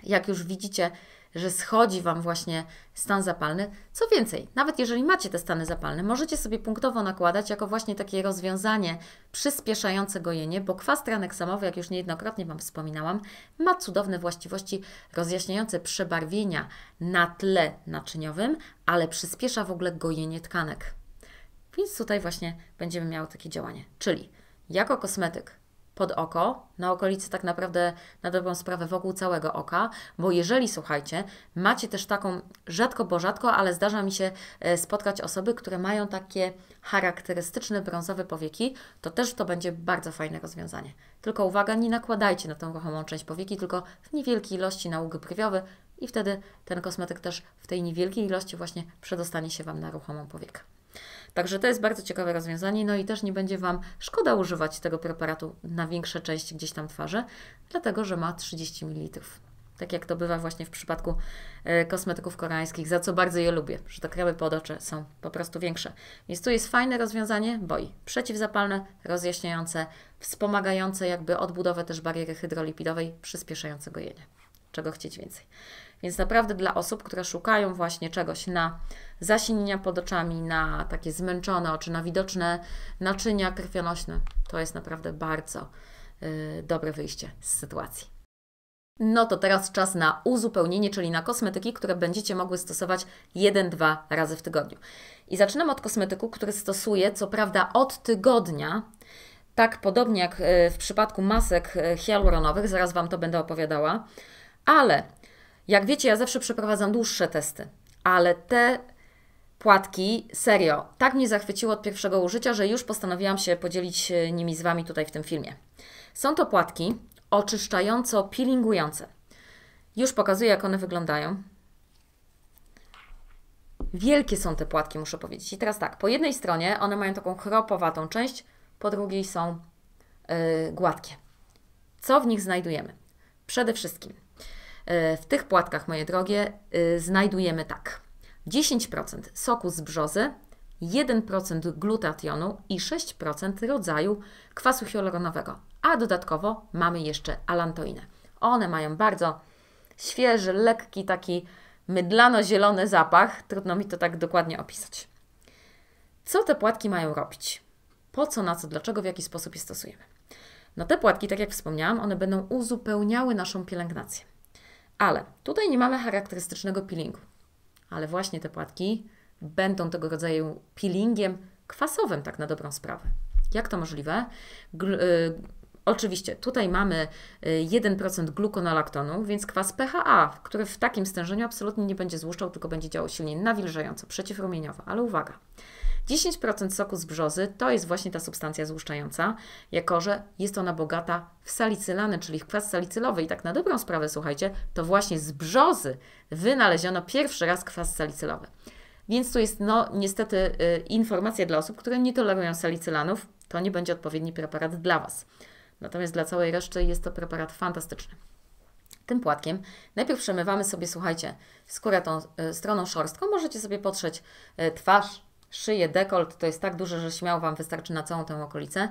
Jak już widzicie, że schodzi Wam właśnie stan zapalny. Co więcej, nawet jeżeli macie te stany zapalne, możecie sobie punktowo nakładać jako właśnie takie rozwiązanie przyspieszające gojenie, bo kwas samowy, jak już niejednokrotnie Wam wspominałam, ma cudowne właściwości rozjaśniające przebarwienia na tle naczyniowym, ale przyspiesza w ogóle gojenie tkanek. Więc tutaj właśnie będziemy miały takie działanie. Czyli jako kosmetyk pod oko, na okolicy tak naprawdę na dobrą sprawę wokół całego oka, bo jeżeli, słuchajcie, macie też taką, rzadko bo rzadko, ale zdarza mi się e, spotkać osoby, które mają takie charakterystyczne brązowe powieki, to też to będzie bardzo fajne rozwiązanie. Tylko uwaga, nie nakładajcie na tą ruchomą część powieki, tylko w niewielkiej ilości na łóg brwiowy i wtedy ten kosmetyk też w tej niewielkiej ilości właśnie przedostanie się Wam na ruchomą powiekę. Także to jest bardzo ciekawe rozwiązanie, no i też nie będzie Wam szkoda używać tego preparatu na większe części gdzieś tam twarzy, dlatego że ma 30 ml. Tak jak to bywa właśnie w przypadku e, kosmetyków koreańskich, za co bardzo je lubię, że te kremy pod oczy są po prostu większe. Więc tu jest fajne rozwiązanie, bo i przeciwzapalne, rozjaśniające, wspomagające jakby odbudowę też bariery hydrolipidowej, przyspieszające gojenie. Czego chcieć więcej. Więc naprawdę dla osób, które szukają właśnie czegoś na zasinienia pod oczami, na takie zmęczone oczy, na widoczne naczynia krwionośne, to jest naprawdę bardzo yy, dobre wyjście z sytuacji. No to teraz czas na uzupełnienie, czyli na kosmetyki, które będziecie mogły stosować 1-2 razy w tygodniu. I zaczynam od kosmetyku, który stosuję co prawda od tygodnia. Tak podobnie jak y, w przypadku masek y, hialuronowych, zaraz Wam to będę opowiadała, ale jak wiecie, ja zawsze przeprowadzam dłuższe testy, ale te płatki, serio, tak mnie zachwyciło od pierwszego użycia, że już postanowiłam się podzielić nimi z Wami tutaj w tym filmie. Są to płatki oczyszczająco-peelingujące. Już pokazuję, jak one wyglądają. Wielkie są te płatki, muszę powiedzieć. I teraz tak, po jednej stronie one mają taką chropowatą część, po drugiej są yy, gładkie. Co w nich znajdujemy? Przede wszystkim E, w tych płatkach, moje drogie, e, znajdujemy tak: 10% soku z brzozy, 1% glutationu i 6% rodzaju kwasu hialuronowego. A dodatkowo mamy jeszcze alantoinę. One mają bardzo świeży, lekki, taki mydlano-zielony zapach. Trudno mi to tak dokładnie opisać. Co te płatki mają robić? Po co, na co, dlaczego, w jaki sposób je stosujemy? No te płatki, tak jak wspomniałam, one będą uzupełniały naszą pielęgnację. Ale tutaj nie mamy charakterystycznego peelingu. Ale właśnie te płatki będą tego rodzaju peelingiem kwasowym, tak na dobrą sprawę. Jak to możliwe? Gl y oczywiście tutaj mamy 1% y, glukonolaktonu, więc kwas PHA, który w takim stężeniu absolutnie nie będzie złuszczał, tylko będzie działał silnie nawilżająco, przeciwrumieniowo. Ale uwaga, 10% soku z brzozy to jest właśnie ta substancja złuszczająca, jako że jest ona bogata w salicylany, czyli w kwas salicylowy. I tak na dobrą sprawę, słuchajcie, to właśnie z brzozy wynaleziono pierwszy raz kwas salicylowy. Więc tu jest no, niestety y, informacja dla osób, które nie tolerują salicylanów. To nie będzie odpowiedni preparat dla Was. Natomiast dla całej reszty jest to preparat fantastyczny. Tym płatkiem najpierw przemywamy sobie, słuchajcie, skórę tą y, stroną szorstką. Możecie sobie potrzeć y, twarz, szyję, dekolt to jest tak duże, że śmiało Wam wystarczy na całą tę okolicę.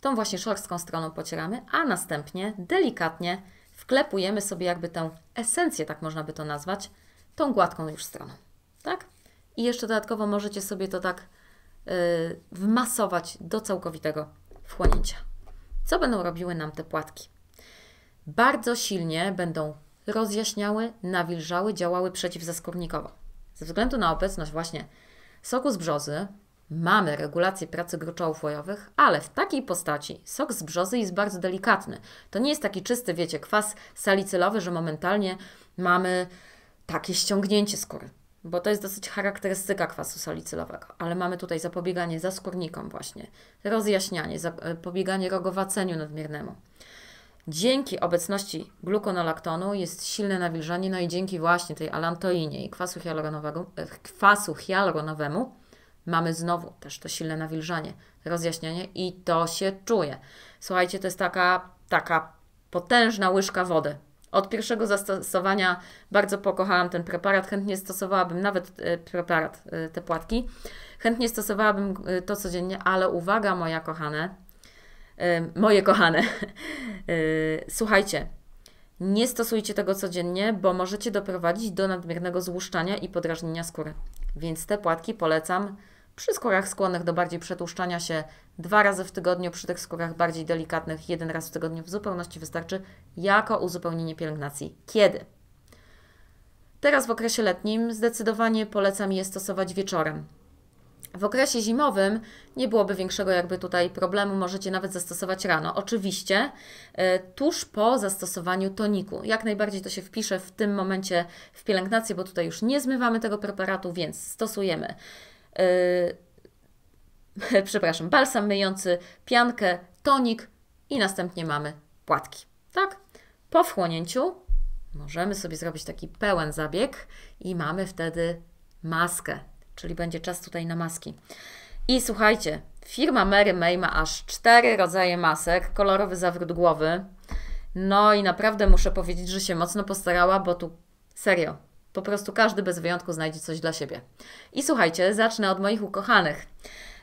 Tą właśnie szorstką stroną pocieramy, a następnie delikatnie wklepujemy sobie jakby tę esencję, tak można by to nazwać, tą gładką już stroną. Tak? I jeszcze dodatkowo możecie sobie to tak yy, wmasować do całkowitego wchłonięcia. Co będą robiły nam te płatki? Bardzo silnie będą rozjaśniały, nawilżały, działały przeciwzaskórnikowo. Ze względu na obecność właśnie Soku z brzozy mamy regulację pracy gruczołów łojowych, ale w takiej postaci sok z brzozy jest bardzo delikatny. To nie jest taki czysty, wiecie, kwas salicylowy, że momentalnie mamy takie ściągnięcie skóry bo to jest dosyć charakterystyka kwasu salicylowego, ale mamy tutaj zapobieganie zaskórnikom właśnie, rozjaśnianie, zapobieganie rogowaceniu nadmiernemu. Dzięki obecności glukonolaktonu jest silne nawilżanie, no i dzięki właśnie tej alantoinie i kwasu, hialuronowego, e, kwasu hialuronowemu mamy znowu też to silne nawilżanie, rozjaśnienie i to się czuje. Słuchajcie, to jest taka, taka potężna łyżka wody. Od pierwszego zastosowania bardzo pokochałam ten preparat, chętnie stosowałabym nawet e, preparat, e, te płatki, chętnie stosowałabym to codziennie, ale uwaga moja kochane, moje kochane, e, słuchajcie, nie stosujcie tego codziennie, bo możecie doprowadzić do nadmiernego złuszczania i podrażnienia skóry. Więc te płatki polecam przy skórach skłonnych do bardziej przetłuszczania się dwa razy w tygodniu, przy tych skórach bardziej delikatnych jeden raz w tygodniu w zupełności wystarczy jako uzupełnienie pielęgnacji. Kiedy? Teraz w okresie letnim zdecydowanie polecam je stosować wieczorem. W okresie zimowym nie byłoby większego jakby tutaj problemu, możecie nawet zastosować rano. Oczywiście e, tuż po zastosowaniu toniku. Jak najbardziej to się wpisze w tym momencie w pielęgnację, bo tutaj już nie zmywamy tego preparatu, więc stosujemy yy, przepraszam, balsam myjący, piankę, tonik i następnie mamy płatki. Tak? Po wchłonięciu możemy sobie zrobić taki pełen zabieg i mamy wtedy maskę czyli będzie czas tutaj na maski. I słuchajcie, firma Mary May ma aż cztery rodzaje masek, kolorowy zawrót głowy. No i naprawdę muszę powiedzieć, że się mocno postarała, bo tu serio, po prostu każdy bez wyjątku znajdzie coś dla siebie. I słuchajcie, zacznę od moich ukochanych.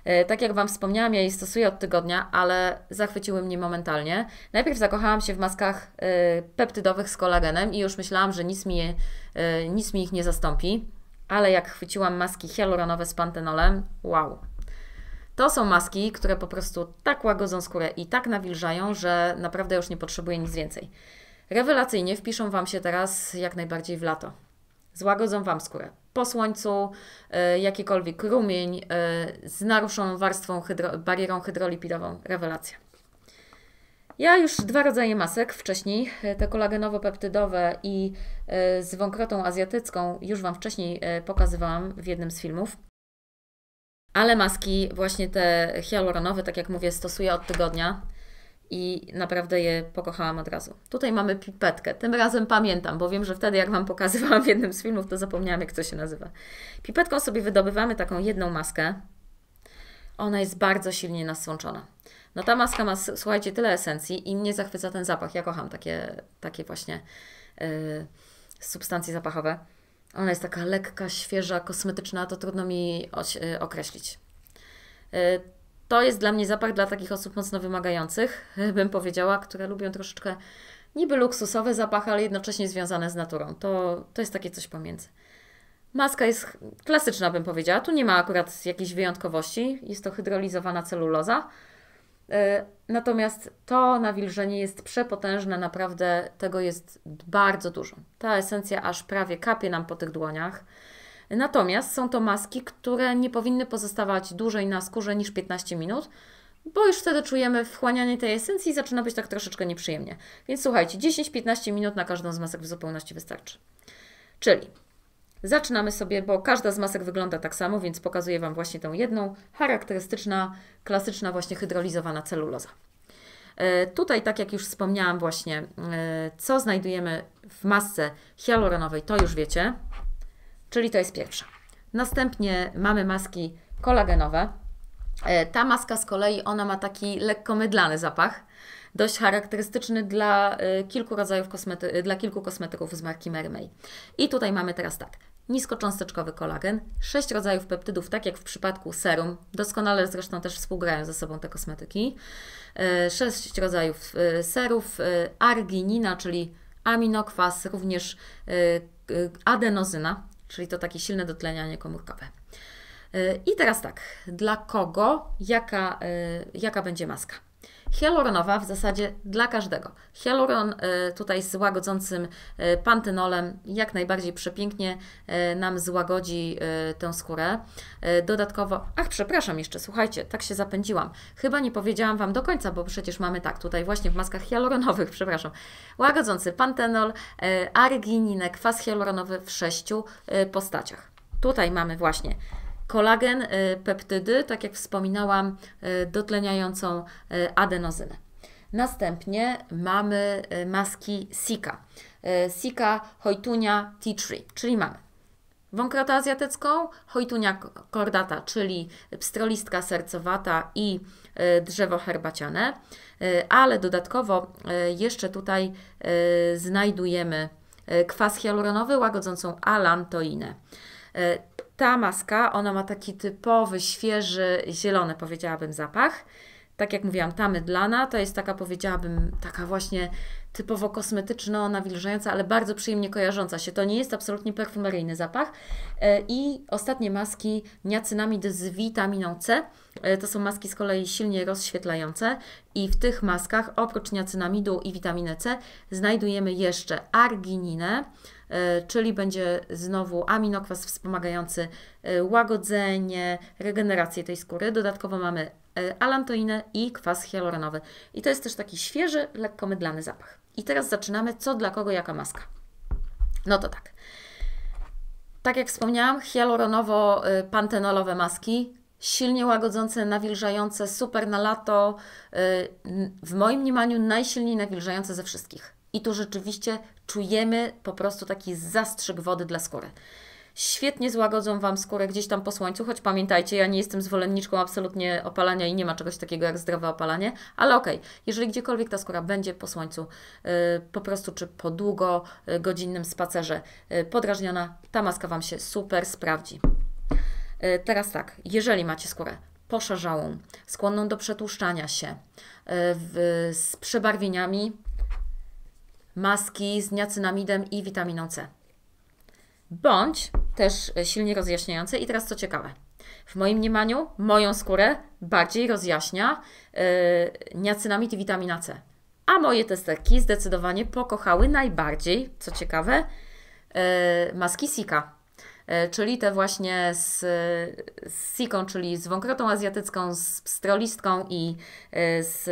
E, tak jak Wam wspomniałam, ja jej stosuję od tygodnia, ale zachwyciły mnie momentalnie. Najpierw zakochałam się w maskach e, peptydowych z kolagenem i już myślałam, że nic mi, e, nic mi ich nie zastąpi ale jak chwyciłam maski hialuronowe z pantenolem, wow. To są maski, które po prostu tak łagodzą skórę i tak nawilżają, że naprawdę już nie potrzebuję nic więcej. Rewelacyjnie wpiszą Wam się teraz jak najbardziej w lato. Złagodzą Wam skórę. Po słońcu, y, jakikolwiek rumień y, z naruszoną warstwą, hydro barierą hydrolipidową. Rewelacja. Ja już dwa rodzaje masek wcześniej, e, te kolagenowo-peptydowe i e, z wąkrotą azjatycką, już Wam wcześniej e, pokazywałam w jednym z filmów. Ale maski, właśnie te hialuronowe, tak jak mówię, stosuję od tygodnia i naprawdę je pokochałam od razu. Tutaj mamy pipetkę. Tym razem pamiętam, bo wiem, że wtedy jak Wam pokazywałam w jednym z filmów, to zapomniałam jak to się nazywa. Pipetką sobie wydobywamy taką jedną maskę. Ona jest bardzo silnie nasączona. No ta maska ma, słuchajcie, tyle esencji i mnie zachwyca ten zapach. Ja kocham takie, takie właśnie yy, substancje zapachowe. Ona jest taka lekka, świeża, kosmetyczna, to trudno mi y, określić. Yy, to jest dla mnie zapach dla takich osób mocno wymagających, bym powiedziała, które lubią troszeczkę niby luksusowe zapachy, ale jednocześnie związane z naturą. To, to jest takie coś pomiędzy. Maska jest klasyczna, bym powiedziała. Tu nie ma akurat jakiejś wyjątkowości. Jest to hydrolizowana celuloza. E, natomiast to nawilżenie jest przepotężne, naprawdę tego jest bardzo dużo. Ta esencja aż prawie kapie nam po tych dłoniach. Natomiast są to maski, które nie powinny pozostawać dłużej na skórze niż 15 minut, bo już wtedy czujemy wchłanianie tej esencji i zaczyna być tak troszeczkę nieprzyjemnie. Więc słuchajcie, 10-15 minut na każdą z masek w zupełności wystarczy. Czyli Zaczynamy sobie, bo każda z masek wygląda tak samo, więc pokazuję Wam właśnie tę jedną, charakterystyczna, klasyczna właśnie hydrolizowana celuloza. E, tutaj, tak jak już wspomniałam właśnie, e, co znajdujemy w masce hialuronowej, to już wiecie, czyli to jest pierwsza. Następnie mamy maski kolagenowe. E, ta maska z kolei, ona ma taki lekko mydlany zapach, dość charakterystyczny dla kilku rodzajów kosmety dla kilku kosmetyków z marki Mermaid. I tutaj mamy teraz tak, niskocząsteczkowy kolagen, sześć rodzajów peptydów, tak jak w przypadku serum, doskonale zresztą też współgrają ze sobą te kosmetyki, e, sześć rodzajów e, serów, e, arginina, czyli aminokwas, również adenozyna, czyli to takie silne dotlenianie komórkowe. I teraz tak, dla kogo, jaka, jaka będzie maska? hialuronowa w zasadzie dla każdego. Hialuron y, tutaj z łagodzącym y, pantenolem jak najbardziej przepięknie y, nam złagodzi tę skórę. Dodatkowo, ach przepraszam jeszcze, słuchajcie, tak się zapędziłam. Chyba nie powiedziałam Wam do końca, bo przecież mamy tak, tutaj właśnie w maskach hialuronowych, przepraszam, łagodzący pantenol, argininek, kwas hialuronowy w sześciu postaciach. Tutaj mamy właśnie Kolagen, y, peptydy, tak jak wspominałam, y, dotleniającą y, adenozynę. Następnie mamy maski Sika. Sika, Hojtunia, Tea Tree, czyli mamy wąkratę azjatycką, Hojtunia kordata, czyli pstrolistka sercowata i drzewo herbaciane, ale dodatkowo jeszcze tutaj znajdujemy kwas hialuronowy łagodzącą alantoinę. Ta maska, ona ma taki typowy, świeży, zielony, powiedziałabym, zapach. Tak jak mówiłam, ta mydlana to jest taka, powiedziałabym, taka właśnie typowo kosmetyczno nawilżająca, ale bardzo przyjemnie kojarząca się. To nie jest absolutnie perfumeryjny zapach. E, I ostatnie maski niacynamid z witaminą C. E, to są maski z kolei silnie rozświetlające i w tych maskach oprócz niacynamidu i witaminy C znajdujemy jeszcze argininę, E, czyli będzie znowu aminokwas wspomagający e, łagodzenie, regenerację tej skóry. Dodatkowo mamy e, alantoinę i kwas hialuronowy. I to jest też taki świeży, lekko mydlany zapach. I teraz zaczynamy, co dla kogo, jaka maska. No to tak. Tak jak wspomniałam, hialuronowo-pantenolowe maski, silnie łagodzące, nawilżające, super na lato, w moim mniemaniu najsilniej nawilżające ze wszystkich i tu rzeczywiście czujemy po prostu taki zastrzyk wody dla skóry. Świetnie złagodzą Wam skórę gdzieś tam po słońcu, choć pamiętajcie, ja nie jestem zwolenniczką absolutnie opalania i nie ma czegoś takiego jak zdrowe opalanie, ale okej, okay, jeżeli gdziekolwiek ta skóra będzie po słońcu, yy, po prostu czy po długo yy, godzinnym spacerze yy, podrażniona, ta maska Wam się super sprawdzi. Y, teraz tak, jeżeli macie skórę poszarzałą, skłonną do przetłuszczania się, y, z przebarwieniami, maski z niacinamidem i witaminą C. Bądź też silnie rozjaśniające. I teraz co ciekawe, w moim mniemaniu moją skórę bardziej rozjaśnia yy, niacinamid i witamina C. A moje testerki zdecydowanie pokochały najbardziej, co ciekawe, yy, maski Sika. E, czyli te właśnie z, z siką, czyli z wąkrotą azjatycką, z pstrolistką i e, z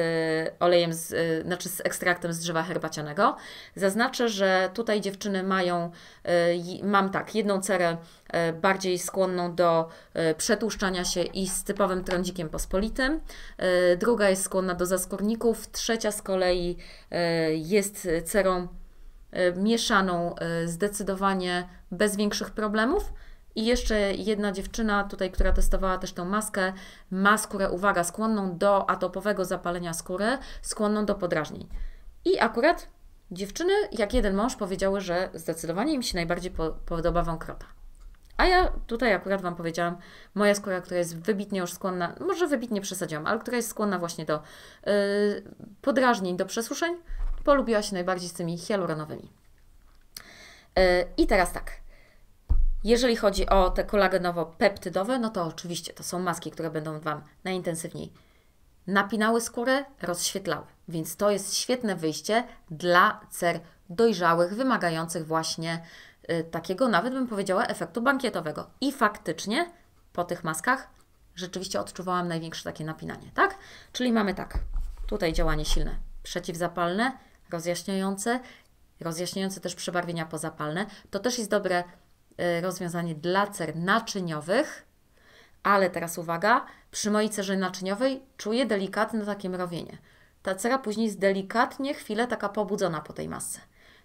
olejem, z, e, znaczy z ekstraktem z drzewa herbacianego. Zaznaczę, że tutaj dziewczyny mają, mam tak, jedną cerę bardziej skłonną do przetłuszczania się i z typowym trądzikiem pospolitym, druga jest skłonna do zaskórników, trzecia z kolei jest cerą E, mieszaną e, zdecydowanie bez większych problemów. I jeszcze jedna dziewczyna tutaj, która testowała też tą maskę, ma skórę, uwaga, skłonną do atopowego zapalenia skóry, skłonną do podrażnień. I akurat dziewczyny, jak jeden mąż, powiedziały, że zdecydowanie im się najbardziej po, podoba wąkrota. A ja tutaj akurat Wam powiedziałam, moja skóra, która jest wybitnie już skłonna, może wybitnie przesadziłam, ale która jest skłonna właśnie do yy, podrażnień, do przesuszeń, Polubiła się najbardziej z tymi hialuronowymi. E, I teraz tak. Jeżeli chodzi o te kolagenowo-peptydowe, no to oczywiście to są maski, które będą Wam najintensywniej napinały skórę, rozświetlały. Więc to jest świetne wyjście dla cer dojrzałych, wymagających właśnie y, takiego, nawet bym powiedziała, efektu bankietowego. I faktycznie po tych maskach rzeczywiście odczuwałam największe takie napinanie, tak? Czyli mamy tak, tutaj działanie silne przeciwzapalne, rozjaśniające, rozjaśniające też przebarwienia pozapalne. To też jest dobre e, rozwiązanie dla cer naczyniowych, ale teraz uwaga, przy mojej cerze naczyniowej czuję delikatne takie mrowienie. Ta cera później jest delikatnie chwilę taka pobudzona po tej masce.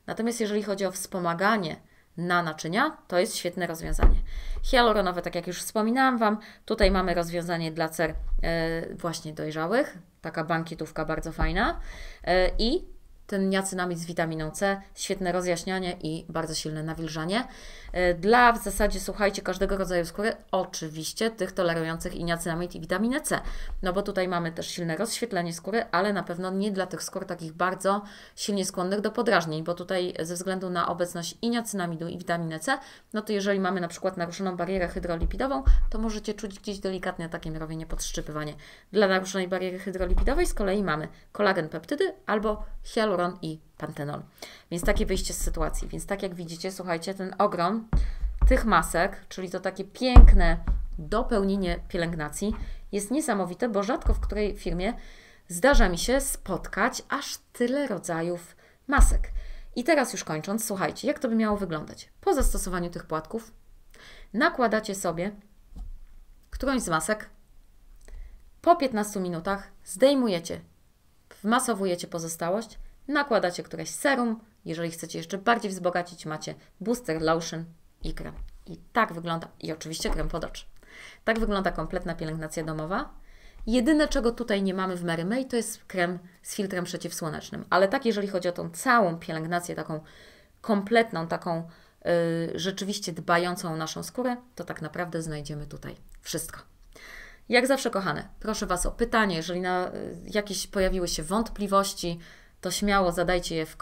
Natomiast jeżeli chodzi o wspomaganie na naczynia, to jest świetne rozwiązanie. Hialuronowe, tak jak już wspominałam Wam, tutaj mamy rozwiązanie dla cer e, właśnie dojrzałych, taka bankietówka bardzo fajna e, i ten niacinamid z witaminą C, świetne rozjaśnianie i bardzo silne nawilżanie. E, dla w zasadzie, słuchajcie, każdego rodzaju skóry, oczywiście tych tolerujących i niacinamid i witaminę C, no bo tutaj mamy też silne rozświetlenie skóry, ale na pewno nie dla tych skór takich bardzo silnie skłonnych do podrażnień, bo tutaj ze względu na obecność i niacinamidu i witaminę C, no to jeżeli mamy na przykład naruszoną barierę hydrolipidową, to możecie czuć gdzieś delikatnie takie mrowienie, podszczypywanie. Dla naruszonej bariery hydrolipidowej z kolei mamy kolagen peptydy albo hialuron i pantenol. Więc takie wyjście z sytuacji. Więc tak jak widzicie, słuchajcie, ten ogrom tych masek, czyli to takie piękne dopełnienie pielęgnacji, jest niesamowite, bo rzadko w której firmie zdarza mi się spotkać aż tyle rodzajów masek. I teraz już kończąc, słuchajcie, jak to by miało wyglądać? Po zastosowaniu tych płatków nakładacie sobie którąś z masek, po 15 minutach zdejmujecie, wmasowujecie pozostałość, nakładacie któreś serum. Jeżeli chcecie jeszcze bardziej wzbogacić, macie booster, lotion i krem. I tak wygląda, i oczywiście krem pod oczy. Tak wygląda kompletna pielęgnacja domowa. Jedyne, czego tutaj nie mamy w Mary May, to jest krem z filtrem przeciwsłonecznym. Ale tak, jeżeli chodzi o tą całą pielęgnację, taką kompletną, taką yy, rzeczywiście dbającą o naszą skórę, to tak naprawdę znajdziemy tutaj wszystko. Jak zawsze, kochane, proszę Was o pytanie, jeżeli na, y, jakieś pojawiły się wątpliwości, to śmiało zadajcie, je w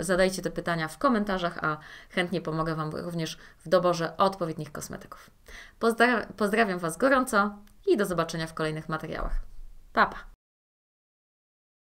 zadajcie te pytania w komentarzach, a chętnie pomogę Wam również w doborze odpowiednich kosmetyków. Pozdra pozdrawiam Was gorąco i do zobaczenia w kolejnych materiałach. Pa, pa!